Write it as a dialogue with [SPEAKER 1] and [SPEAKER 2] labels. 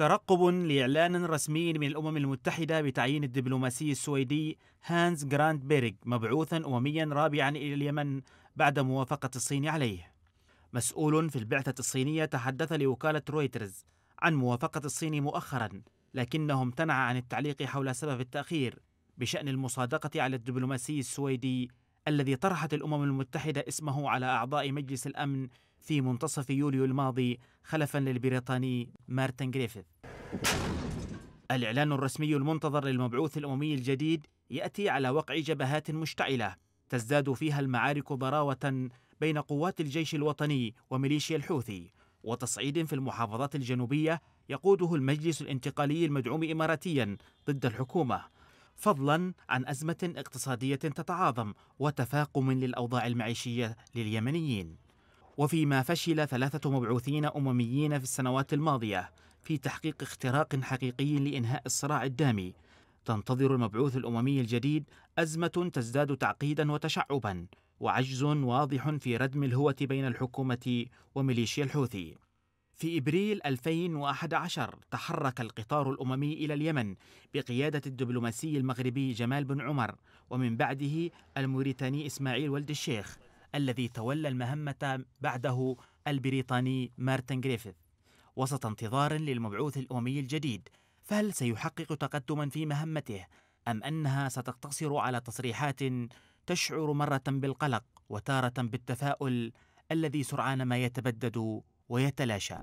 [SPEAKER 1] ترقب لإعلان رسمي من الأمم المتحدة بتعيين الدبلوماسي السويدي هانز جراند بيرغ مبعوثا أمميا رابعا إلى اليمن بعد موافقة الصين عليه مسؤول في البعثة الصينية تحدث لوكالة رويترز عن موافقة الصين مؤخرا لكنه امتنع عن التعليق حول سبب التأخير بشأن المصادقة على الدبلوماسي السويدي الذي طرحت الامم المتحده اسمه على اعضاء مجلس الامن في منتصف يوليو الماضي خلفا للبريطاني مارتن جريفيث. الاعلان الرسمي المنتظر للمبعوث الاممي الجديد ياتي على وقع جبهات مشتعله تزداد فيها المعارك ضراوه بين قوات الجيش الوطني وميليشيا الحوثي وتصعيد في المحافظات الجنوبيه يقوده المجلس الانتقالي المدعوم اماراتيا ضد الحكومه فضلا عن أزمة اقتصادية تتعاظم وتفاقم للأوضاع المعيشية لليمنيين وفيما فشل ثلاثة مبعوثين أمميين في السنوات الماضية في تحقيق اختراق حقيقي لإنهاء الصراع الدامي تنتظر المبعوث الأممي الجديد أزمة تزداد تعقيدا وتشعبا وعجز واضح في ردم الهوة بين الحكومة وميليشيا الحوثي في إبريل 2011 تحرك القطار الأممي إلى اليمن بقيادة الدبلوماسي المغربي جمال بن عمر ومن بعده الموريتاني إسماعيل ولد الشيخ الذي تولى المهمة بعده البريطاني مارتن جريفيث وسط انتظار للمبعوث الأممي الجديد فهل سيحقق تقدما في مهمته أم أنها ستقتصر على تصريحات تشعر مرة بالقلق وتارة بالتفاؤل الذي سرعان ما يتبدد ويتلاشى